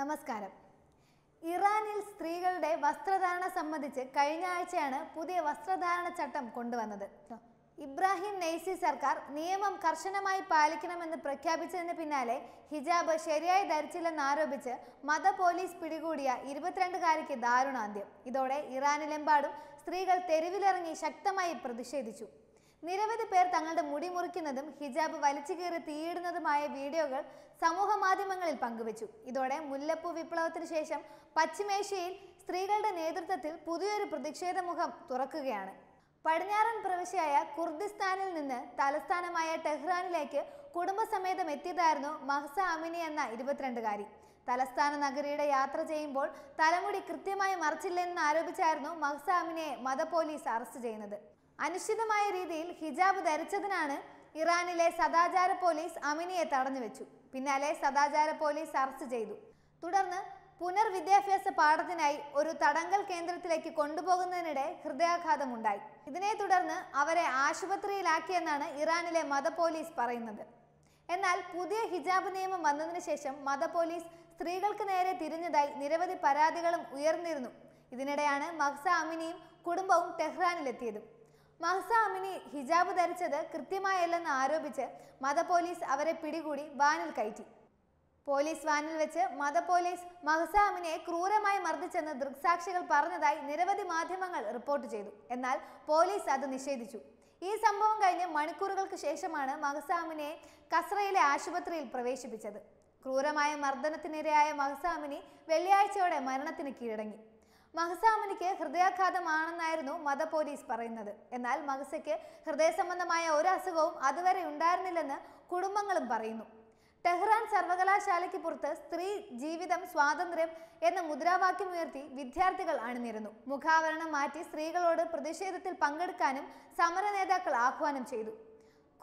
നമസ്കാരം ഇറാനിൽ സ്ത്രീകളുടെ വസ്ത്രധാരണ സംബന്ധിച്ച് കഴിഞ്ഞ ആഴ്ചയാണ് പുതിയ വസ്ത്രധാരണ ചട്ടം കൊണ്ടുവന്നത് ഇബ്രാഹിം നൈസി സർക്കാർ നിയമം കർശനമായി പാലിക്കണമെന്ന് പ്രഖ്യാപിച്ചതിന് പിന്നാലെ ഹിജാബ് ശരിയായി ധരിച്ചില്ലെന്നാരോപിച്ച് മത പോലീസ് പിടികൂടിയ ഇരുപത്തിരണ്ടുകാരിക്ക് ദാരുണാന്ത്യം ഇതോടെ ഇറാനിലെമ്പാടും സ്ത്രീകൾ തെരുവിലിറങ്ങി ശക്തമായി പ്രതിഷേധിച്ചു നിരവധി പേർ തങ്ങളുടെ മുടി മുറിക്കുന്നതും ഹിജാബ് വലിച്ചു കീറി തീയിടുന്നതുമായ വീഡിയോകൾ സമൂഹ മാധ്യമങ്ങളിൽ പങ്കുവച്ചു ഇതോടെ മുല്ലപ്പൂ വിപ്ലവത്തിന് ശേഷം പശ്ചിമേഷ്യയിൽ സ്ത്രീകളുടെ നേതൃത്വത്തിൽ പുതിയൊരു പ്രതിഷേധ മുഖം തുറക്കുകയാണ് പടിഞ്ഞാറൻ പ്രവിശ്യയായ കുർദിസ്ഥാനിൽ നിന്ന് തലസ്ഥാനമായ ടെഹ്റാനിലേക്ക് കുടുംബസമേതം എത്തിയതായിരുന്നു മഹ്സ അമിനി എന്ന ഇരുപത്തിരണ്ടുകാരി തലസ്ഥാന നഗരിയുടെ യാത്ര ചെയ്യുമ്പോൾ തലമുടി കൃത്യമായി മറച്ചില്ലെന്ന് ആരോപിച്ചായിരുന്നു മഹ്സ അമിനിയെ മത പോലീസ് അറസ്റ്റ് ചെയ്യുന്നത് അനിശ്ചിതമായ രീതിയിൽ ഹിജാബ് ധരിച്ചതിനാണ് ഇറാനിലെ സദാചാര പോലീസ് അമിനിയെ തടഞ്ഞു വെച്ചു പിന്നാലെ സദാചാര പോലീസ് അറസ്റ്റ് ചെയ്തു തുടർന്ന് പുനർവിദ്യാഭ്യാസ പാഠത്തിനായി ഒരു തടങ്കൽ കേന്ദ്രത്തിലേക്ക് കൊണ്ടുപോകുന്നതിനിടെ ഹൃദയാഘാതമുണ്ടായി ഇതിനെ തുടർന്ന് അവരെ ആശുപത്രിയിലാക്കിയെന്നാണ് ഇറാനിലെ മത പോലീസ് പറയുന്നത് എന്നാൽ പുതിയ ഹിജാബ് നിയമം വന്നതിന് ശേഷം മത പോലീസ് സ്ത്രീകൾക്ക് നേരെ തിരിഞ്ഞതായി നിരവധി പരാതികളും ഉയർന്നിരുന്നു ഇതിനിടെയാണ് മഹ്സ അമിനിയും കുടുംബവും ടെഹ്റാനിലെത്തിയതും മഹ്സ അമിനി ഹിജാബ് ധരിച്ചത് കൃത്യമായല്ലെന്ന് ആരോപിച്ച് മത പോലീസ് അവരെ പിടികൂടി വാനിൽ കയറ്റി പോലീസ് വാനിൽ വെച്ച് മത പോലീസ് മഹ്സ അമിനിയെ ക്രൂരമായി മർദ്ദിച്ചെന്ന് ദൃക്സാക്ഷികൾ പറഞ്ഞതായി നിരവധി മാധ്യമങ്ങൾ റിപ്പോർട്ട് ചെയ്തു എന്നാൽ പോലീസ് അത് നിഷേധിച്ചു ഈ സംഭവം കഴിഞ്ഞ് മണിക്കൂറുകൾക്ക് ശേഷമാണ് മഹ്സ അമിനിയെ കസ്രയിലെ ആശുപത്രിയിൽ പ്രവേശിപ്പിച്ചത് ക്രൂരമായ മർദ്ദനത്തിനിരയായ മഹ്സ അമിനി വെള്ളിയാഴ്ചയോടെ മരണത്തിന് കീഴടങ്ങി മഹസാമനിക്ക് ഹൃദയാഘാതമാണെന്നായിരുന്നു മത പോലീസ് പറയുന്നത് എന്നാൽ മഹസയ്ക്ക് ഹൃദയ സംബന്ധമായ ഒരു അസുഖവും അതുവരെ ഉണ്ടായിരുന്നില്ലെന്ന് കുടുംബങ്ങളും പറയുന്നു ടെഹ്റാൻ സർവകലാശാലയ്ക്ക് പുറത്ത് സ്ത്രീ ജീവിതം സ്വാതന്ത്ര്യം എന്ന മുദ്രാവാക്യം ഉയർത്തി വിദ്യാർത്ഥികൾ അണിനിരുന്നു മുഖാവരണം മാറ്റി സ്ത്രീകളോട് പ്രതിഷേധത്തിൽ പങ്കെടുക്കാനും സമര നേതാക്കൾ ആഹ്വാനം ചെയ്തു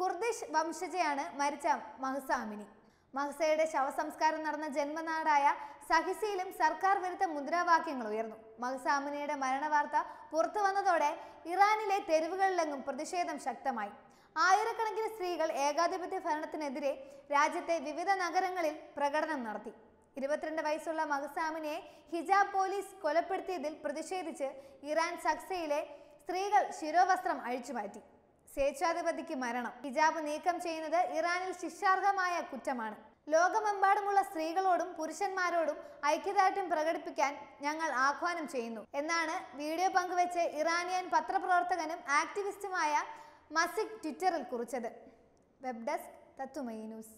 കുർദിഷ് വംശജയാണ് മരിച്ച മഹസാമിനി മഹ്സയുടെ ശവസംസ്കാരം നടന്ന ജന്മനാടായ സഹിസിയിലും സർക്കാർ വിരുദ്ധ മുദ്രാവാക്യങ്ങൾ ഉയർന്നു മഹ്സ അമിനിയുടെ മരണവാർത്ത പുറത്തു വന്നതോടെ ഇറാനിലെ തെരുവുകളിലെങ്ങും പ്രതിഷേധം ശക്തമായി ആയിരക്കണക്കിന് സ്ത്രീകൾ ഏകാധിപത്യ ഭരണത്തിനെതിരെ രാജ്യത്തെ വിവിധ നഗരങ്ങളിൽ പ്രകടനം നടത്തി ഇരുപത്തിരണ്ട് വയസ്സുള്ള മഹസാമിനെ ഹിജാബ് പോലീസ് കൊലപ്പെടുത്തിയതിൽ പ്രതിഷേധിച്ച് ഇറാൻ സക്സയിലെ സ്ത്രീകൾ ശിരോവസ്ത്രം അഴിച്ചുമാറ്റി സ്വേച്ഛാധിപതിക്ക് മരണം ഹിജാബ് നീക്കം ചെയ്യുന്നത് ഇറാനിൽ ശിക്ഷാർഹമായ കുറ്റമാണ് ലോകമെമ്പാടുമുള്ള സ്ത്രീകളോടും പുരുഷന്മാരോടും ഐക്യദാർഢ്യം പ്രകടിപ്പിക്കാൻ ഞങ്ങൾ ആഹ്വാനം ചെയ്യുന്നു എന്നാണ് വീഡിയോ പങ്കുവച്ച് ഇറാനിയൻ പത്രപ്രവർത്തകനും ആക്ടിവിസ്റ്റുമായ മസിക് ട്വിറ്ററിൽ കുറിച്ചത് വെബ് ഡെസ്ക് തത്തുമൈ ന്യൂസ്